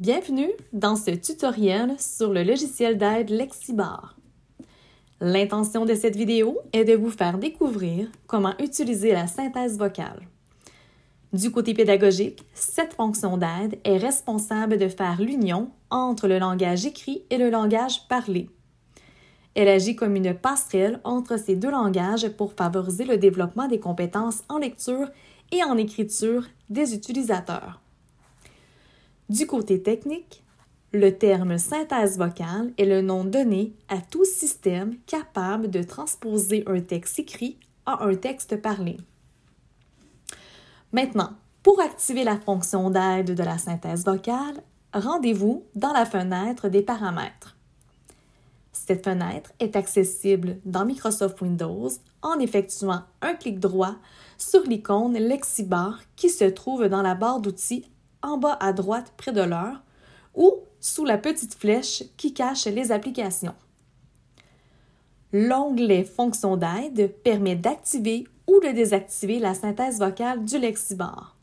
Bienvenue dans ce tutoriel sur le logiciel d'aide Lexibar. L'intention de cette vidéo est de vous faire découvrir comment utiliser la synthèse vocale. Du côté pédagogique, cette fonction d'aide est responsable de faire l'union entre le langage écrit et le langage parlé. Elle agit comme une passerelle entre ces deux langages pour favoriser le développement des compétences en lecture et en écriture des utilisateurs. Du côté technique, le terme synthèse vocale est le nom donné à tout système capable de transposer un texte écrit à un texte parlé. Maintenant, pour activer la fonction d'aide de la synthèse vocale, rendez-vous dans la fenêtre des paramètres. Cette fenêtre est accessible dans Microsoft Windows en effectuant un clic droit sur l'icône Lexibar qui se trouve dans la barre d'outils en bas à droite près de l'heure ou sous la petite flèche qui cache les applications. L'onglet Fonctions d'aide permet d'activer ou de désactiver la synthèse vocale du lexibar.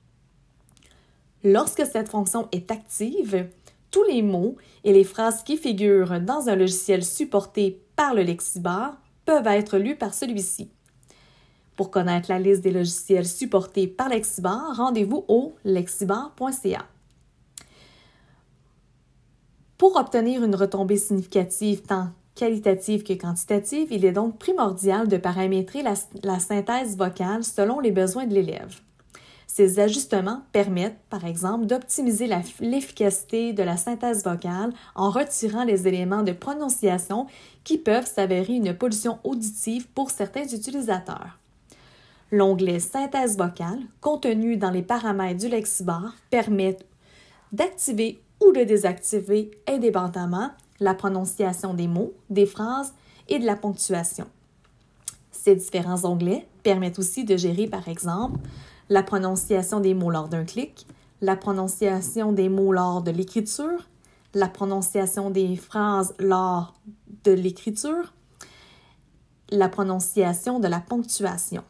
Lorsque cette fonction est active, tous les mots et les phrases qui figurent dans un logiciel supporté par le lexibar peuvent être lus par celui-ci. Pour connaître la liste des logiciels supportés par Lexibar, rendez-vous au lexibar.ca. Pour obtenir une retombée significative tant qualitative que quantitative, il est donc primordial de paramétrer la, la synthèse vocale selon les besoins de l'élève. Ces ajustements permettent, par exemple, d'optimiser l'efficacité de la synthèse vocale en retirant les éléments de prononciation qui peuvent s'avérer une pollution auditive pour certains utilisateurs. L'onglet Synthèse vocale, contenu dans les paramètres du lexibar, permet d'activer ou de désactiver indépendamment la prononciation des mots, des phrases et de la ponctuation. Ces différents onglets permettent aussi de gérer, par exemple, la prononciation des mots lors d'un clic, la prononciation des mots lors de l'écriture, la prononciation des phrases lors de l'écriture, la prononciation de la ponctuation.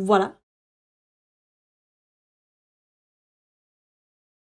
Voilà,